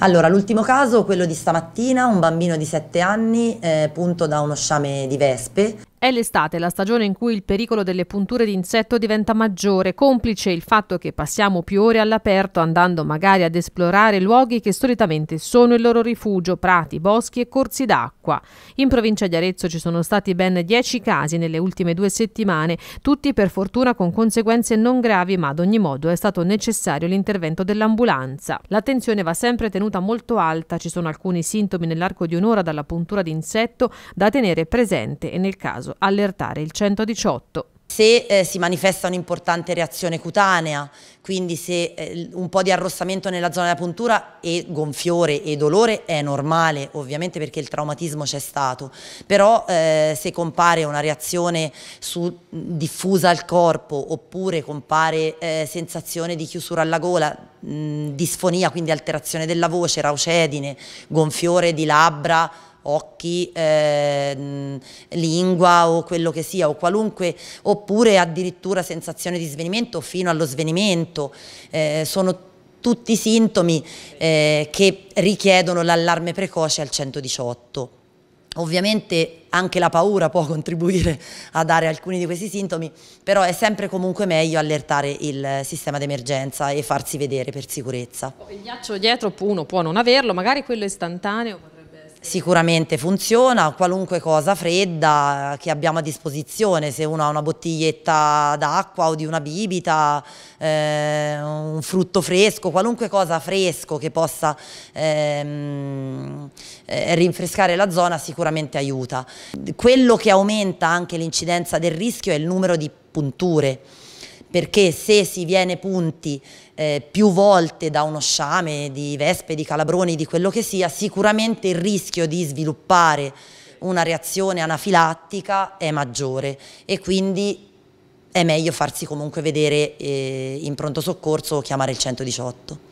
Allora, l'ultimo caso, quello di stamattina, un bambino di 7 anni, eh, punto da uno sciame di vespe, è l'estate, la stagione in cui il pericolo delle punture di insetto diventa maggiore, complice il fatto che passiamo più ore all'aperto andando magari ad esplorare luoghi che solitamente sono il loro rifugio, prati, boschi e corsi d'acqua. In provincia di Arezzo ci sono stati ben 10 casi nelle ultime due settimane, tutti per fortuna con conseguenze non gravi, ma ad ogni modo è stato necessario l'intervento dell'ambulanza. L'attenzione va sempre tenuta molto alta, ci sono alcuni sintomi nell'arco di un'ora dalla puntura di insetto da tenere presente e nel caso caso allertare il 118. Se eh, si manifesta un'importante reazione cutanea, quindi se eh, un po' di arrossamento nella zona della puntura e gonfiore e dolore è normale ovviamente perché il traumatismo c'è stato, però eh, se compare una reazione su, diffusa al corpo oppure compare eh, sensazione di chiusura alla gola, mh, disfonia, quindi alterazione della voce, raucedine, gonfiore di labbra, occhi, eh, lingua o quello che sia o qualunque, oppure addirittura sensazione di svenimento fino allo svenimento. Eh, sono tutti sintomi eh, che richiedono l'allarme precoce al 118. Ovviamente anche la paura può contribuire a dare alcuni di questi sintomi, però è sempre comunque meglio allertare il sistema d'emergenza e farsi vedere per sicurezza. Il ghiaccio dietro uno può non averlo, magari quello istantaneo. Sicuramente funziona, qualunque cosa fredda che abbiamo a disposizione, se uno ha una bottiglietta d'acqua o di una bibita, eh, un frutto fresco, qualunque cosa fresco che possa ehm, eh, rinfrescare la zona sicuramente aiuta. Quello che aumenta anche l'incidenza del rischio è il numero di punture perché se si viene punti eh, più volte da uno sciame, di vespe, di calabroni, di quello che sia, sicuramente il rischio di sviluppare una reazione anafilattica è maggiore e quindi è meglio farsi comunque vedere eh, in pronto soccorso o chiamare il 118.